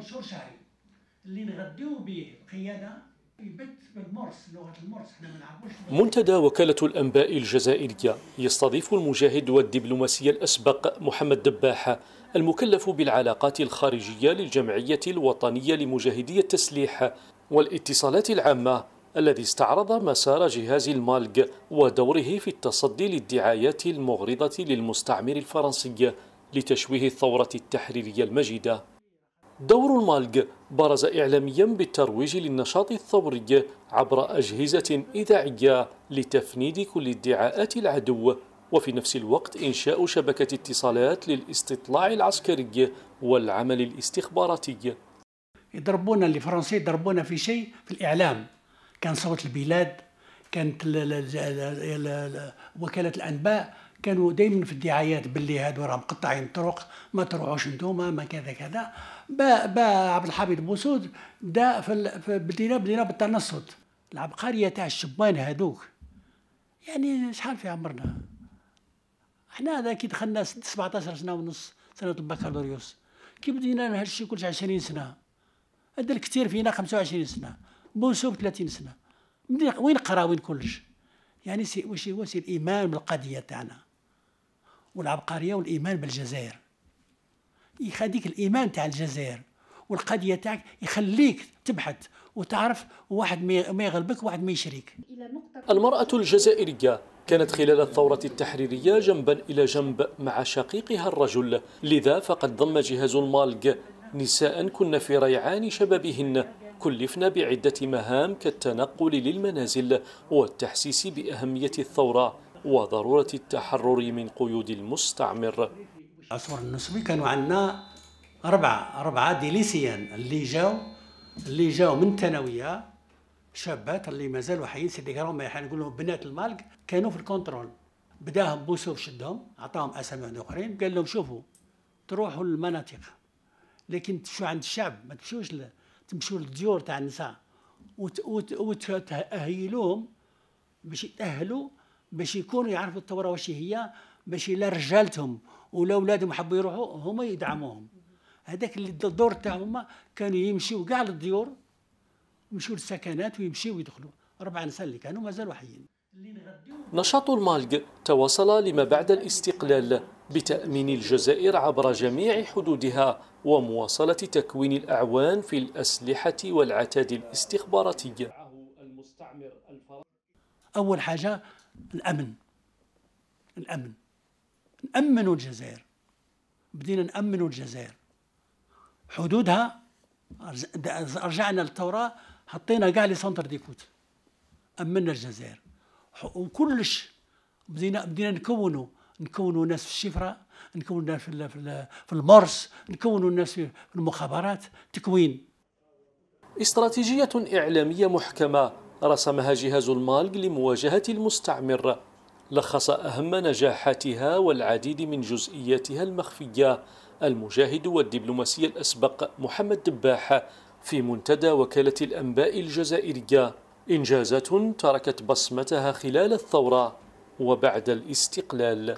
منشور شهري اللي نغديو به القياده منتدى وكاله الانباء الجزائريه يستضيف المجاهد والدبلوماسي الاسبق محمد دباح المكلف بالعلاقات الخارجيه للجمعيه الوطنيه لمجاهدي التسليح والاتصالات العامه الذي استعرض مسار جهاز المالغ ودوره في التصدي للدعايات المغرضه للمستعمر الفرنسي لتشويه الثوره التحريريه المجيده دور المالق برز إعلاميا بالترويج للنشاط الثوري عبر أجهزة إذاعية لتفنيد كل ادعاءات العدو وفي نفس الوقت إنشاء شبكة اتصالات للاستطلاع العسكري والعمل الاستخباراتي يضربونا اللي فرنسي يضربونا في شيء في الإعلام كان صوت البلاد كانت وكالة الأنباء كانوا دائما في الدعايات باللي هادو راهم مقطعين الطرق ما تروحوش نتوما ما كذا كذا با, با عبد الحميد بوسود دا في, ال... في بدينا بدينا بالتنصت العبقريه تاع الشبان هادوك يعني شحال في عمرنا احنا هذا كي دخلنا 17 سنه ونص سنه البكالوريوس كي بدينا هادشي كلش 20 سنه هذا الكثير فينا 25 سنه بوسوب 30 سنه وين قرا وين كلش يعني سي واش هو سي الايمان بالقضيه تاعنا والعبقريه والايمان بالجزائر يخليك الايمان تاع الجزائر والقضيه تاعك يخليك تبحث وتعرف واحد ما يغلبك واحد ما يشريك المرأة الجزائرية كانت خلال الثورة التحريرية جنبا إلى جنب مع شقيقها الرجل لذا فقد ضم جهاز المالك نساء كن في ريعان شبابهن كلفن بعدة مهام كالتنقل للمنازل والتحسيس بأهمية الثورة وضرورة التحرر من قيود المستعمر العصور النسبي كانوا عندنا أربعة أربعة ديليسيان اللي جاو اللي جاو من الثانوية شابات اللي مازالوا حيين سيدي كرام نقول لهم بنات المالك كانوا في الكونترول بداهم بوسوف شدهم عطاهم اسامي عند اخرين قال لهم شوفوا تروحوا للمناطق لكن تمشوا عند الشعب ما تمشوش تمشوا للديور تاع النساء وتأهيلوهم باش يتأهلوا باش يكونوا يعرفوا الثوره واش هي باش لا رجالتهم ولا اولادهم حبوا يروحوا هما يدعموهم هذاك اللي الدور تاعهم كانوا يمشيوا كاع للديور يمشيوا للسكنات ويمشيوا ويدخلوا ربع نساء اللي كانوا مازالوا حيين نشاط المالك تواصل لما بعد الاستقلال بتأمين الجزائر عبر جميع حدودها ومواصلة تكوين الأعوان في الأسلحة والعتاد الاستخباراتي أول حاجة الامن الامن نامنوا الجزائر بدينا نامنوا الجزائر حدودها رجعنا للثوره حطينا كاع لي سونتر ديكوت امنا الجزائر وكلش بدينا بدينا نكونوا نكونوا ناس في الشفره نكونوا ناس في في المرس نكونوا ناس في المخابرات تكوين استراتيجيه اعلاميه محكمه رسمها جهاز المالك لمواجهة المستعمر لخص أهم نجاحاتها والعديد من جزئياتها المخفية المجاهد والدبلوماسي الأسبق محمد دباح في منتدى وكالة الأنباء الجزائرية إنجازات تركت بصمتها خلال الثورة وبعد الاستقلال